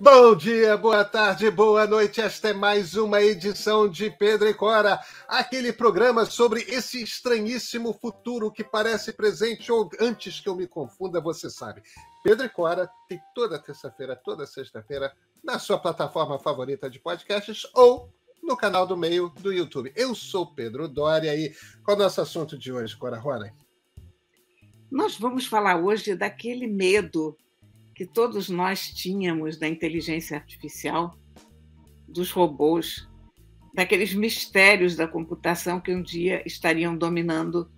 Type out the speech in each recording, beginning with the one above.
Bom dia, boa tarde, boa noite. Esta é mais uma edição de Pedro e Cora, aquele programa sobre esse estranhíssimo futuro que parece presente ou antes que eu me confunda, você sabe. Pedro e Cora tem toda terça-feira, toda sexta-feira na sua plataforma favorita de podcasts ou no canal do meio do YouTube. Eu sou Pedro Doria e qual é o nosso assunto de hoje, Cora Rora? Nós vamos falar hoje daquele medo que todos nós tínhamos da inteligência artificial, dos robôs, daqueles mistérios da computação que um dia estariam dominando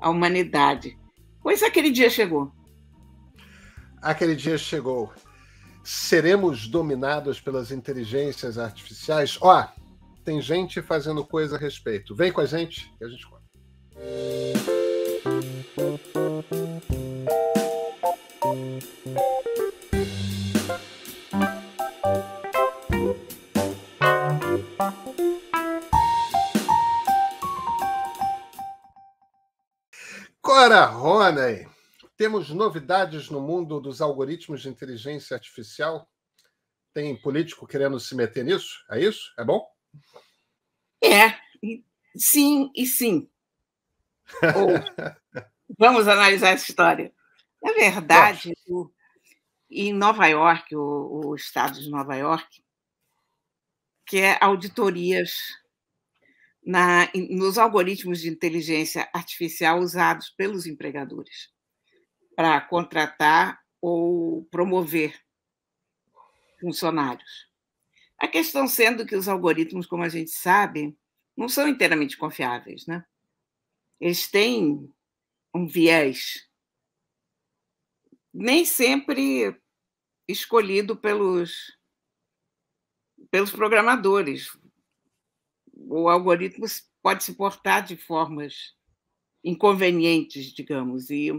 a humanidade. Pois aquele dia chegou. Aquele dia chegou. Seremos dominados pelas inteligências artificiais? Ó, oh, tem gente fazendo coisa a respeito. Vem com a gente que a gente conta. Agora, Rony, temos novidades no mundo dos algoritmos de inteligência artificial? Tem político querendo se meter nisso? É isso? É bom? É, sim e sim. Ou, vamos analisar essa história. Na verdade, o, em Nova York, o, o estado de Nova York, que é auditorias na, nos algoritmos de inteligência artificial usados pelos empregadores para contratar ou promover funcionários. A questão sendo que os algoritmos, como a gente sabe, não são inteiramente confiáveis, né? Eles têm um viés nem sempre escolhido pelos pelos programadores o algoritmo pode se portar de formas inconvenientes, digamos. E,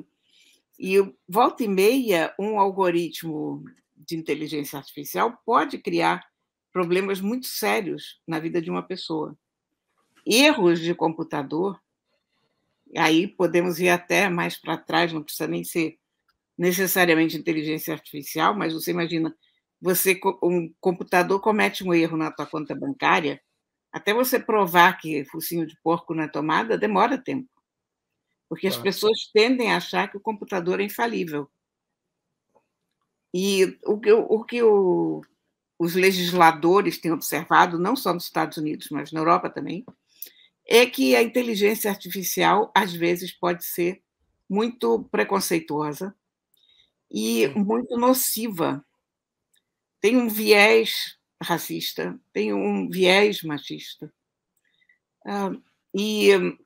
e volta e meia, um algoritmo de inteligência artificial pode criar problemas muito sérios na vida de uma pessoa. Erros de computador, aí podemos ir até mais para trás, não precisa nem ser necessariamente inteligência artificial, mas você imagina, você um computador comete um erro na tua conta bancária, até você provar que focinho de porco não é tomada demora tempo. Porque as tá. pessoas tendem a achar que o computador é infalível. E o que, o que o, os legisladores têm observado, não só nos Estados Unidos, mas na Europa também, é que a inteligência artificial, às vezes, pode ser muito preconceituosa e muito nociva. Tem um viés racista, tem um viés machista. e hum,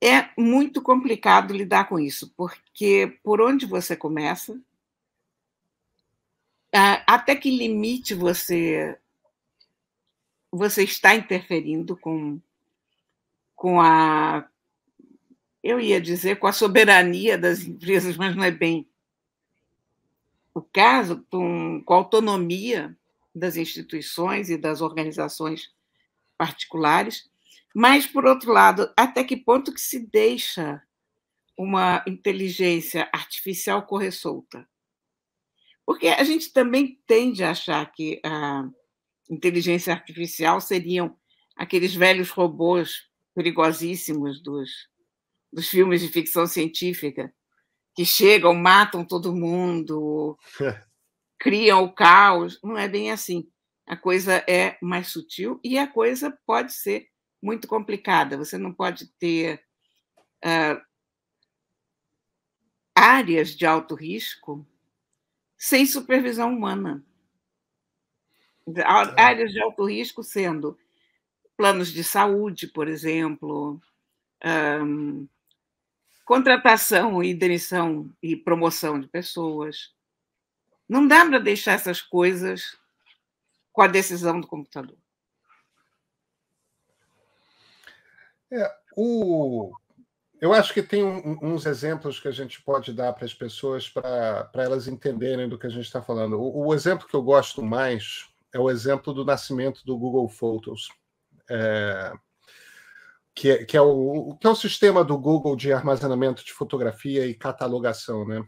é muito complicado lidar com isso, porque por onde você começa, até que limite você você está interferindo com com a eu ia dizer com a soberania das empresas, mas não é bem o caso com, com a autonomia das instituições e das organizações particulares, mas, por outro lado, até que ponto que se deixa uma inteligência artificial correr solta? Porque a gente também tende a achar que a inteligência artificial seriam aqueles velhos robôs perigosíssimos dos, dos filmes de ficção científica, que chegam, matam todo mundo, criam o caos. Não é bem assim. A coisa é mais sutil e a coisa pode ser muito complicada. Você não pode ter uh, áreas de alto risco sem supervisão humana. É. Áreas de alto risco sendo planos de saúde, por exemplo, ah, contratação e demissão e promoção de pessoas. Não dá para deixar essas coisas com a decisão do computador. É, o... Eu acho que tem um, uns exemplos que a gente pode dar para as pessoas para elas entenderem do que a gente está falando. O, o, exemplo que eu gosto mais é o exemplo do nascimento do Google Photos. É, que, que, é, é o, que é o sistema do Google de armazenamento de fotografia e catalogação, né?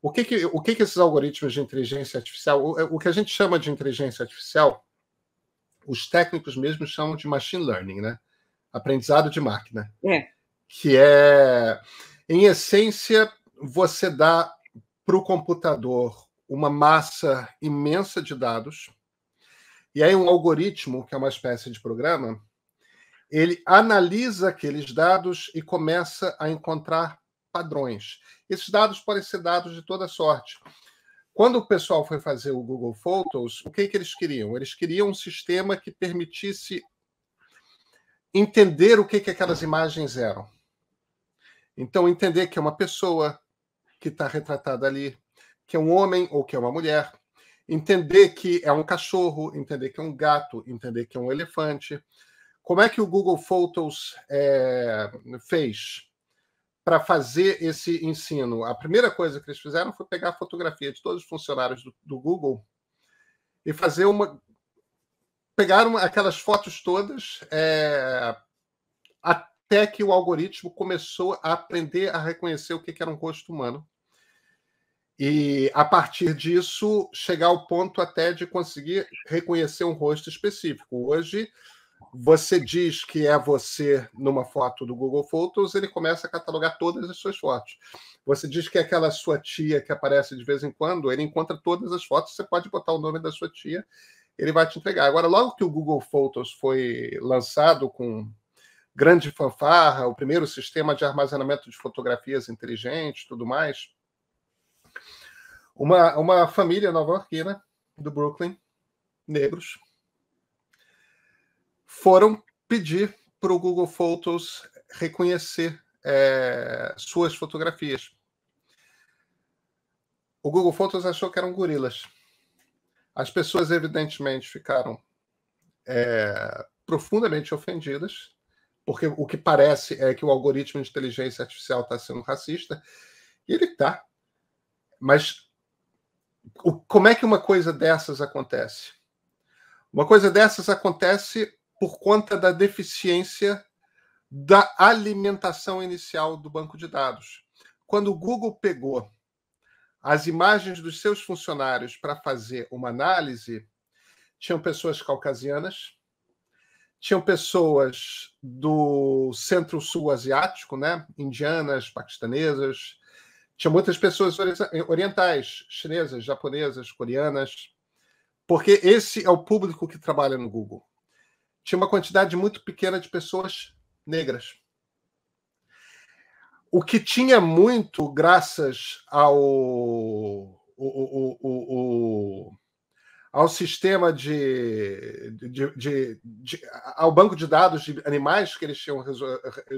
O que, que, o que, que esses algoritmos de inteligência artificial, o, o que a gente chama de inteligência artificial, os técnicos mesmos chamam de machine learning, né? Aprendizado de máquina. É. Que é, em essência, você dá para o computador uma massa imensa de dados, e aí um algoritmo, que é uma espécie de programa, ele analisa aqueles dados e começa a encontrar padrões. Esses dados podem ser dados de toda sorte. Quando o pessoal foi fazer o Google Photos, o que, que eles queriam? Eles queriam um sistema que permitisse entender o que, que aquelas imagens eram. Então, entender que é uma pessoa que está retratada ali, que é um homem ou que é uma mulher, entender que é um cachorro, entender que é um gato, entender que é um elefante. Como é que o Google Photos é, fez para fazer esse ensino? A primeira coisa que eles fizeram foi pegar a fotografia de todos os funcionários do, do Google e fazer uma. Pegaram aquelas fotos todas é, até que o algoritmo começou a aprender a reconhecer o que era um rosto humano. E a partir disso, chegar ao ponto até de conseguir reconhecer um rosto específico. Hoje, você diz que é você numa foto do Google Photos, ele começa a catalogar todas as suas fotos. Você diz que é aquela sua tia que aparece de vez em quando, ele encontra todas as fotos, você pode botar o nome da sua tia, ele vai te entregar. Agora, logo que o Google Photos foi lançado com grande fanfarra, o primeiro sistema de armazenamento de fotografias inteligente, tudo mais, uma, uma família nova-iorquina do Brooklyn, negros, foram pedir para o Google Photos reconhecer é, suas fotografias. O Google Photos achou que eram gorilas. As pessoas, evidentemente, ficaram é, profundamente ofendidas, porque o que parece é que o algoritmo de inteligência artificial está sendo racista, e ele está. Mas o, como é que uma coisa dessas acontece? Uma coisa dessas acontece por conta da deficiência da alimentação inicial do banco de dados. Quando o Google pegou as imagens dos seus funcionários para fazer uma análise, tinham pessoas caucasianas, tinham pessoas do centro-sul asiático, né? indianas, paquistanesas, tinham muitas pessoas orientais, chinesas, japonesas, coreanas, porque esse é o público que trabalha no Google tinha uma quantidade muito pequena de pessoas negras. O que tinha muito, graças ao, o, o, o, ao sistema de, de, de, de, ao banco de dados de animais que eles tinham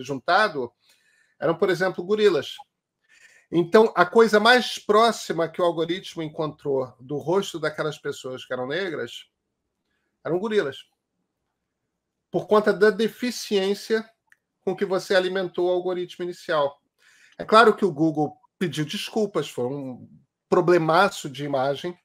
juntado, eram, por exemplo, gorilas. Então, a coisa mais próxima que o algoritmo encontrou do rosto daquelas pessoas que eram negras eram gorilas por conta da deficiência com que você alimentou o algoritmo inicial. É claro que o Google pediu desculpas, foi um problemaço de imagem.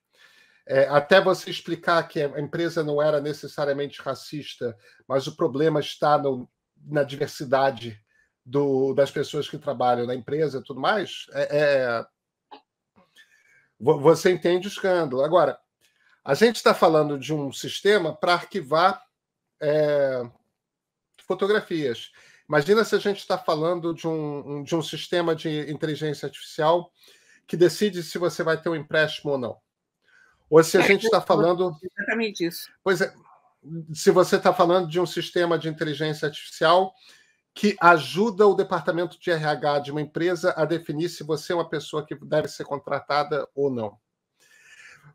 É, até você explicar que a empresa não era necessariamente racista, mas o problema está no, na diversidade do, das pessoas que trabalham na empresa e tudo mais, é, é, você entende o escândalo. Agora, a gente está falando de um sistema para arquivar é, fotografias. Imagina se a gente está falando de um, de um sistema de inteligência artificial que decide se você vai ter um empréstimo ou não. Ou se a é, gente está falando. Exatamente isso. Pois é, se você está falando de um sistema de inteligência artificial que ajuda o departamento de RH de uma empresa a definir se você é uma pessoa que deve ser contratada ou não.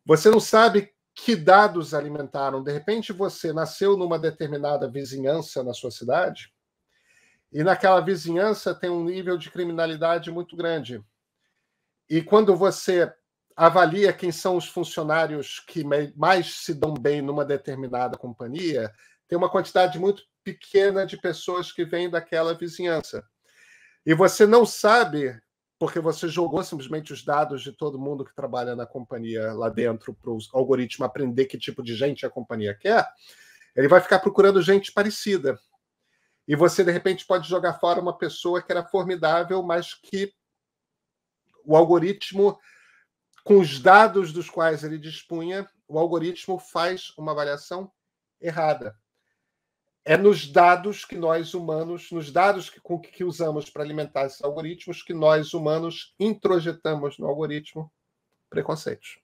Você não sabe que dados alimentaram. De repente, você nasceu numa determinada vizinhança na sua cidade, e naquela vizinhança tem um nível de criminalidade muito grande. E quando você avalia quem são os funcionários que mais se dão bem numa determinada companhia, tem uma quantidade muito pequena de pessoas que vêm daquela vizinhança. E você não sabe porque você jogou simplesmente os dados de todo mundo que trabalha na companhia lá dentro para o algoritmo aprender que tipo de gente a companhia quer, ele vai ficar procurando gente parecida. E você, de repente, pode jogar fora uma pessoa que era formidável, mas que o algoritmo, com os dados dos quais ele dispunha, o algoritmo faz uma avaliação errada é nos dados que nós humanos, nos dados que, com que usamos para alimentar esses algoritmos, que nós humanos introjetamos no algoritmo preconceitos.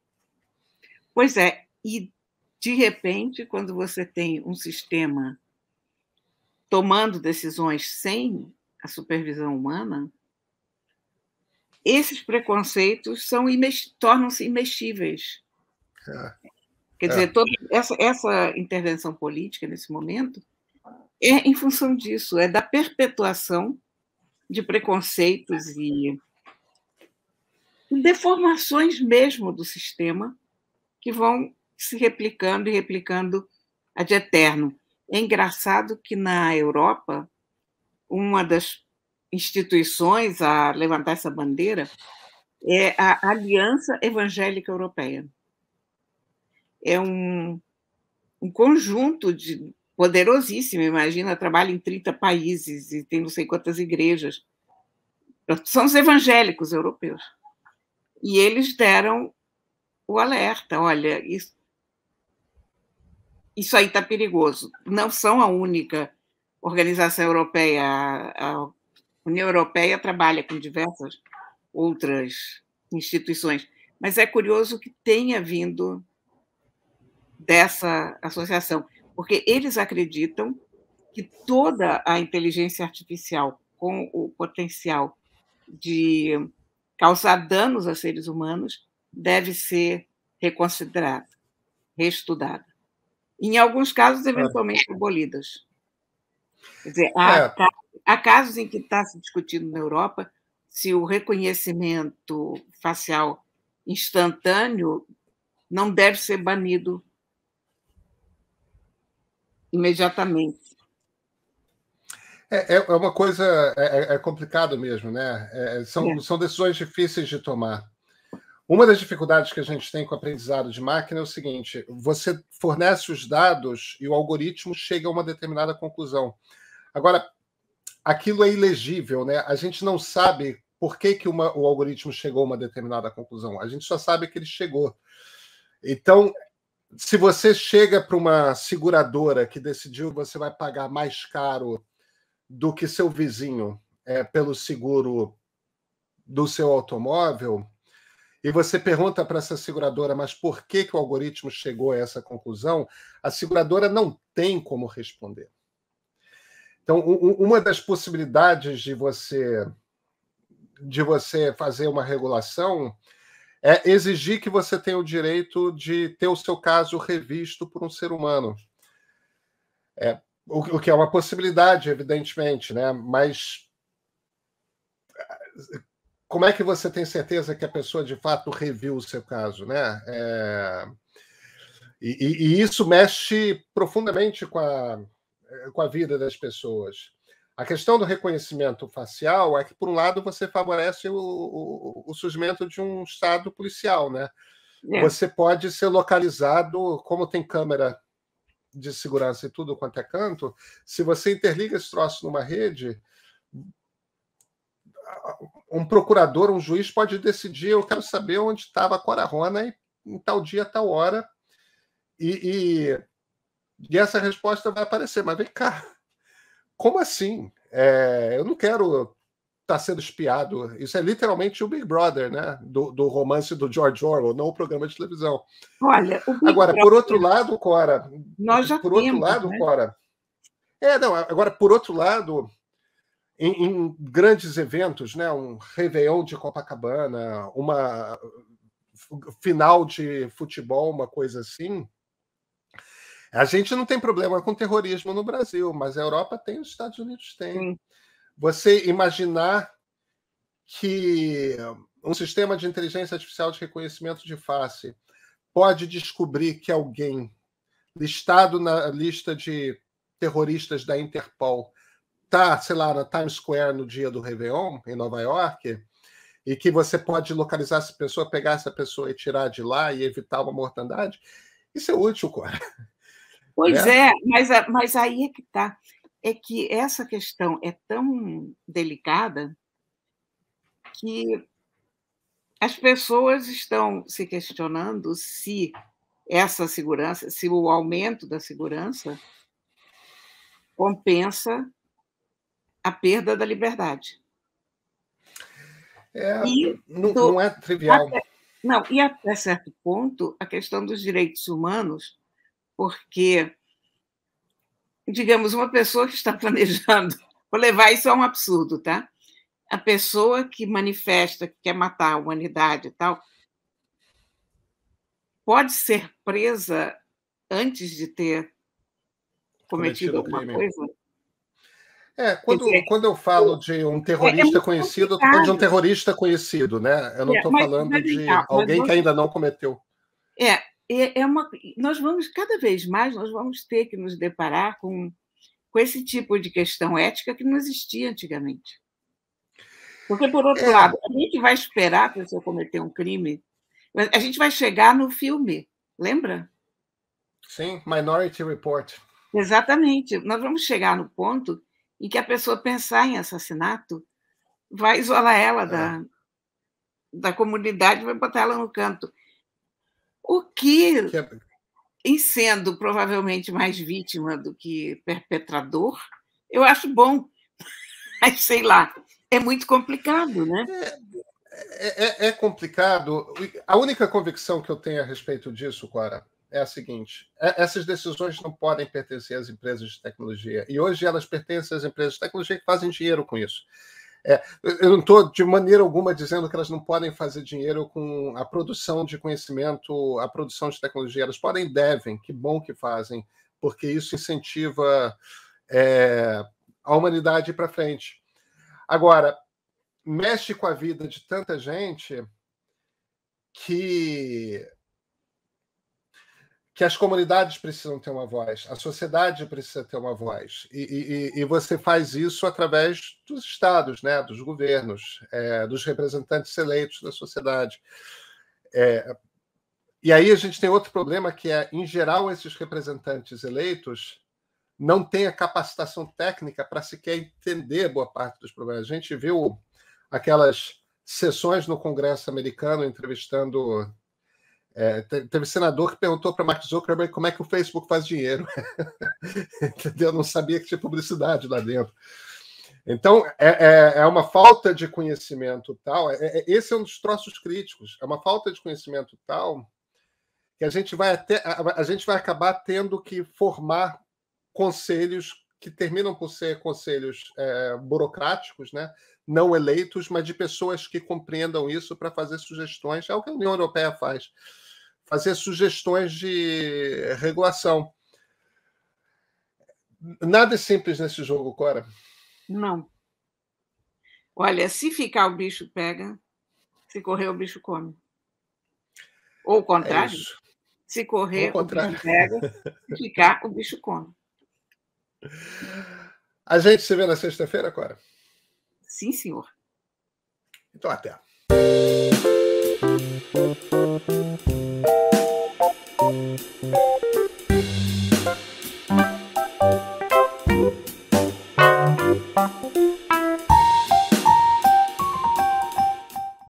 Pois é, e de repente, quando você tem um sistema tomando decisões sem a supervisão humana, esses preconceitos são tornam-se imestíveis. É. Quer é. dizer, toda essa, essa intervenção política nesse momento é em função disso, é da perpetuação de preconceitos e deformações mesmo do sistema que vão se replicando e replicando ad eterno. É engraçado que na Europa, uma das instituições a levantar essa bandeira é a Aliança Evangélica Europeia. É um, um conjunto de poderosíssimo, imagina, trabalha em 30 países e tem não sei quantas igrejas. São os evangélicos europeus. E eles deram o alerta: olha, isso, isso aí está perigoso. Não são a única organização europeia, a União Europeia trabalha com diversas outras instituições, mas é curioso que tenha vindo dessa associação porque eles acreditam que toda a inteligência artificial, com o potencial de causar danos a seres humanos, deve ser reconsiderada, reestudada. Em alguns casos, é. eventualmente abolidas. Quer dizer, há, é. há casos em que está se discutindo na Europa se o reconhecimento facial instantâneo não deve ser banido imediatamente. É, é, é uma coisa é, é, é complicado mesmo, né? É, é são, são decisões difíceis de tomar. Uma das dificuldades que a gente tem com o aprendizado de máquina é o seguinte: você fornece os dados e o algoritmo chega a uma determinada conclusão. Agora, aquilo é ilegível, né? A gente não sabe por que, que uma, o algoritmo chegou a uma determinada conclusão. A gente só sabe que ele chegou. Então, se você chega para uma seguradora que decidiu você vai pagar mais caro do que seu vizinho é, pelo seguro do seu automóvel, e você pergunta para essa seguradora, mas por que, que o algoritmo chegou a essa conclusão? A seguradora não tem como responder. Então, uma das possibilidades de você de você fazer uma regulação é exigir que você tenha o direito de ter o seu caso revisto por um ser humano. É, o, o que é uma possibilidade, evidentemente, né? Mas como é que você tem certeza que a pessoa de fato reviu o seu caso, né? É... E, e, e, isso mexe profundamente com a, com a vida das pessoas. A questão do reconhecimento facial é que, por um lado, você favorece o, o, o surgimento de um estado policial, né? É. Você pode ser localizado, como tem câmera de segurança e tudo quanto é canto, se você interliga esse troço numa rede, um procurador, um juiz pode decidir, eu quero saber onde estava a Rona em tal dia, tal hora, e, e, e essa resposta vai aparecer, mas vem cá, como assim? É, eu não quero estar tá sendo espiado. Isso é literalmente o Big Brother, né? Do, do, romance do George Orwell, não o programa de televisão. Olha, agora, Brother... por outro lado, Cora. Nós já por outro lado, né? Cora. É, não, agora, por outro lado, em, em, grandes eventos, né? Um Réveillon de Copacabana, uma final de futebol, uma coisa assim. A gente não tem problema com terrorismo no Brasil, mas a Europa tem, os Estados Unidos têm. Sim. Você imaginar que um sistema de inteligência artificial de reconhecimento de face pode descobrir que alguém listado na lista de terroristas da Interpol está, sei lá, na Times Square no dia do Réveillon, em Nova York, e que você pode localizar essa pessoa, pegar essa pessoa e tirar de lá e evitar uma mortandade, isso é útil, cara. Pois né? é, mas, mas aí é que está. É que essa questão é tão delicada que as pessoas estão se questionando se essa segurança, se o aumento da segurança compensa a perda da liberdade. É, não, do, não, é trivial. Até, não, e até certo ponto, a questão dos direitos humanos porque, digamos, uma pessoa que está planejando, vou levar isso a um absurdo, tá? A pessoa que manifesta que quer matar a humanidade e tal, pode ser presa antes de ter cometido, cometido alguma crime. coisa? É, quando, dizer, quando eu falo de um é, é terrorista é conhecido, eu estou falando de um terrorista conhecido, né? Eu não estou é, falando mas, de mas, alguém mas, que ainda não cometeu. É, é, é uma, nós vamos cada vez mais nós vamos ter que nos deparar com, com esse tipo de questão ética que não existia antigamente. Porque, por outro é. lado, a gente vai esperar a pessoa cometer um crime, a gente vai chegar no filme, lembra? Sim, Minority Report. Exatamente. Nós vamos chegar no ponto em que a pessoa pensar em assassinato vai isolar ela é. da, da comunidade, vai botar ela no canto. O que, é em sendo provavelmente mais vítima do que perpetrador, eu acho bom. Mas sei lá, é muito complicado, né? É, é, é, é, complicado. A única convicção que eu tenho a respeito disso, Cora, é a seguinte: é, essas decisões não podem pertencer às empresas de tecnologia. E hoje elas pertencem às empresas de tecnologia que fazem dinheiro com isso. É, eu não estou de maneira alguma dizendo que elas não podem fazer dinheiro com a produção de conhecimento, a produção de tecnologia. Elas podem e devem, que bom que fazem, porque isso incentiva é, a humanidade para frente. Agora, mexe com a vida de tanta gente que que as comunidades precisam ter uma voz, a sociedade precisa ter uma voz. E, e, e você faz isso através dos estados, né, dos governos, é, dos representantes eleitos da sociedade. É, e aí a gente tem outro problema que é, em geral, esses representantes eleitos não têm a capacitação técnica para sequer entender boa parte dos problemas. A gente viu aquelas sessões no Congresso americano entrevistando é, teve senador que perguntou para Mark Zuckerberg como é que o Facebook faz dinheiro. Entendeu? Não sabia que tinha publicidade lá dentro. Então, é, é, é uma falta de conhecimento tal. É, é, esse é um dos troços críticos. É uma falta de conhecimento tal que a gente vai, até, a, a gente vai acabar tendo que formar conselhos que terminam por ser conselhos é, burocráticos, né? não eleitos, mas de pessoas que compreendam isso para fazer sugestões. É o que a União Europeia faz fazer sugestões de regulação. Nada é simples nesse jogo, Cora. Não. Olha, se ficar o bicho pega, se correr o bicho come. Ou o contrário. É se correr, o bicho pega. Se ficar, o bicho come. A gente se vê na sexta-feira, Cora? Sim, senhor. Então, até.